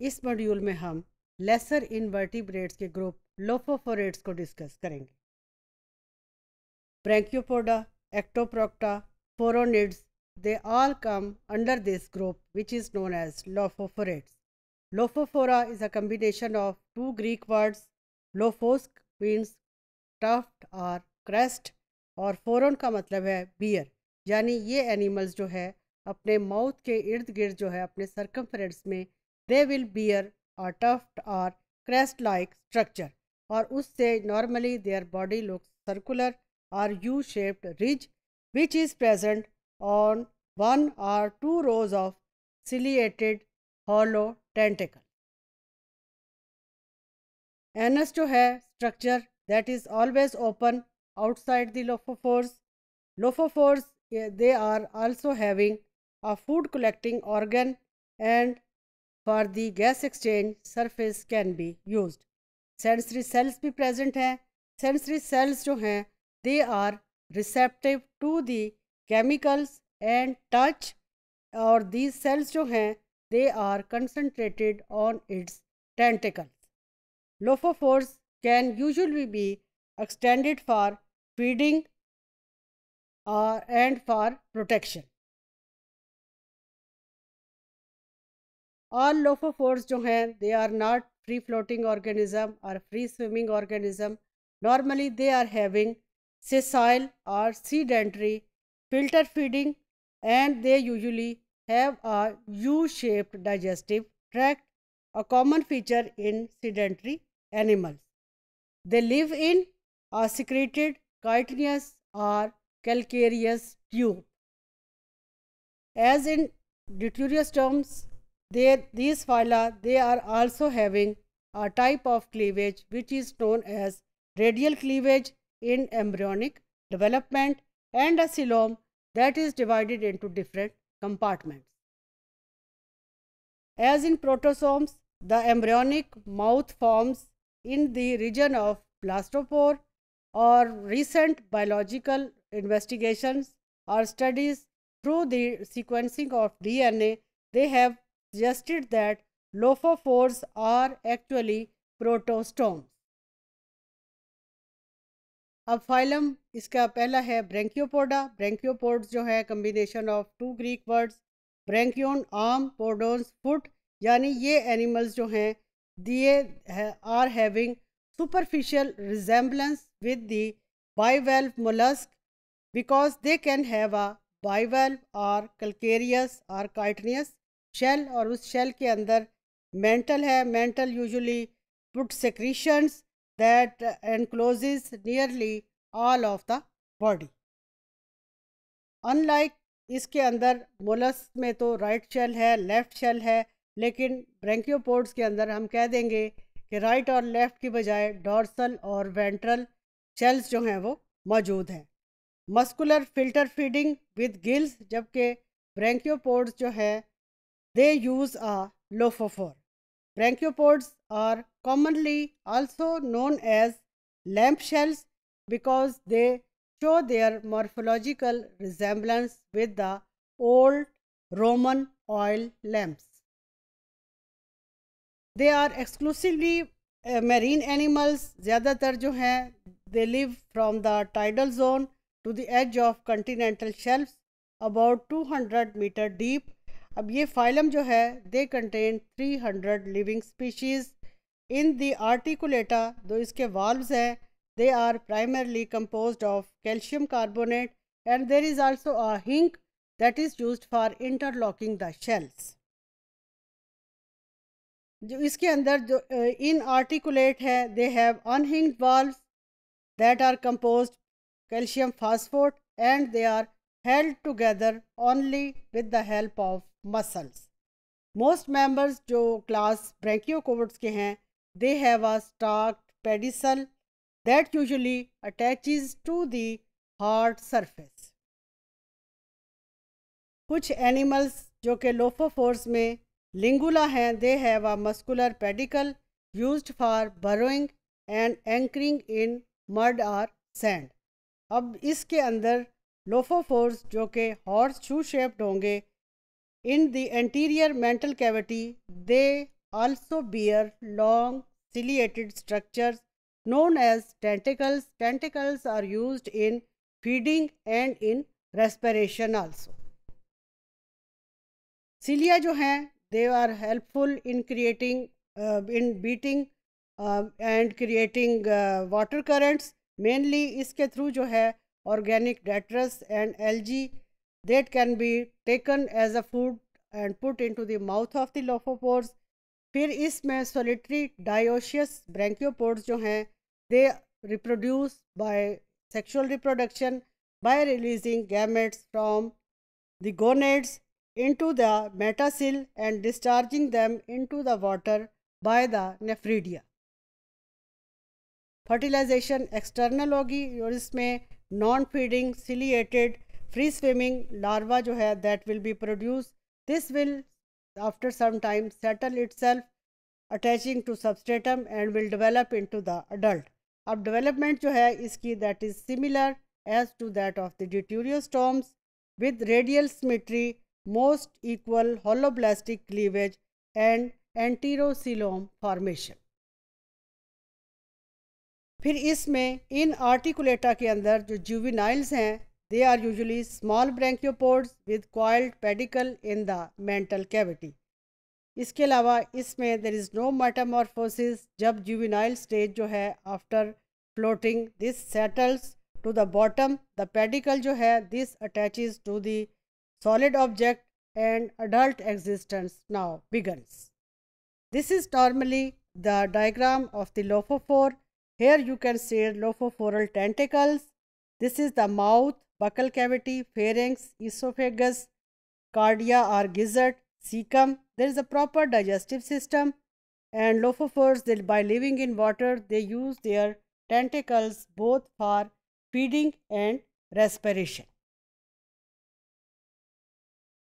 इस मॉड्यूल में हम लेसर इनवर्टिब्रेट्स के ग्रुप लोफोफोरेट्स को डिस्कस करेंगे Brachiopoda Ectoprocta phoronids they all come under this group which is known as lophophorates lophophora is a combination of two Greek words lophos means tuft और crest और phoron का मतलब है beer यानी ये animals जो है अपने माउथ के इर्द गिर्द जो है अपने सरकम में they will bear a tuft or crest-like structure or usse normally their body looks circular or U-shaped ridge which is present on one or two rows of ciliated hollow tentacle. Anus जो structure that is always open outside the lophophores. Lophophores eh, they are also having a food collecting organ and for the gas exchange surface can be use sensory cells भी present हैं sensory cells जो हैं they are receptive to the chemicals and touch और the cells जो हैं they are concentrated on its tentacles lophophores can usually be extended for feeding and for protection All lophophores जो हैं they are not free floating organism or free swimming organism. Normally they are having sessile or sedentary filter feeding and they usually have a U-shaped digestive tract, a common feature in sedentary animals. They live in a secreted chitinous or calcareous tube. As in deuterious terms, there, these phyla, they are also having a type of cleavage which is known as radial cleavage in embryonic development and a coelom that is divided into different compartments. As in protosomes, the embryonic mouth forms in the region of blastopore or recent biological investigations or studies through the sequencing of DNA, they have suggested that lophophores are actually protostomes. अब phylum इसका पहला है Brachiopoda brachiopods जो है combination of two Greek words brachion arm podos foot यानी ये animals जो हैं they are having superficial resemblance with the bivalve mollusk because they can have a bivalve or calcareous or chitinous shell और उस shell के अंदर mantle है mantle usually put secretions that enclose nearly all of the body unlike इसके अंदर molluscs में तो right shell है लेफ़्ट शेल है लेकिन ब्रेंकियोपोड्स के अंदर हम कह देंगे कि राइट और लेफ़्ट की बजाय डॉर्सल और वेंट्रल शेल्स जो हैं वो मौजूद हैं muscular filter feeding with gills जबकि ब्रेंकियोपोड्स जो है they use a lophophore. Brachiopods are commonly also known as lamp shells because they show their morphological resemblance with the old Roman oil lamps. They are exclusively marine animals ज़्यादातर they live from the tidal zone to the edge of continental shelves, about 200 meter deep. अब ये phylum जो है they contain 300 living species in the Articulata दो इसके valves हैं they are primarily compose of calcium carbonate and there is also a hinge that is use for interlocking the shells जो इसके अंदर जो इन आर्टिकुलेट है दे हैव अनहिंक valves that are compose calcium phosphate and they are held together only with the help of muscles most members जो class कोवर्ट्स के हैं they have a stalk pedicle that usually attaches to the hard surface कुछ animals जो कि lophophores में Lingula हैं they have a muscular pedicle use for burrowing and anchoring in mud or sand अब इसके अंदर लोफोफोर्स जो कि हॉर्स शू शेप्ड होंगे In the anterior mental cavity, they also bear long ciliated structures known as tentacles. Tentacles are used in feeding and in respiration also. Cilia जो they are helpful in creating uh, in beating uh, and creating uh, water currents mainly इसके through जो organic detritus and algae that can be taken as a food and put into the mouth of the lophophores फिर इसमें solitary dioecious brachiopods जो हैं they reproduce by sexual reproduction by releasing gametes from the gonads into the metacell and discharging them into the water by the nephridia. Fertilization external होगी और इसमें non feeding ciliated free swimming larva जो है that will be produce this will after some time settle itself attaching to substratum and will develop into the adult अब development जो है इसकी that is similar as to that of the deuterostomes with radial symmetry most equal holoblastic cleavage and enterocoelom formation फिर इसमें इन Articulata के अंदर जो जूविनाइल्स हैं They are usually small brachiopods with coiled pedicle in the mental cavity. इसके अलावा इसमें there is no metamorphosis. जब juvenile stage जो है floating this settles to the bottom. the pedicle जो है attaches to the solid object and adult existence now begins. This is normally the diagram of the lophophore. Here you can see lophophoral tentacles. This is the mouth buccal cavity, pharynx, esophagus, cardia or gizzard, cecum. There is a proper digestive system and lophophores they, by living in water they use their tentacles both for feeding and respiration.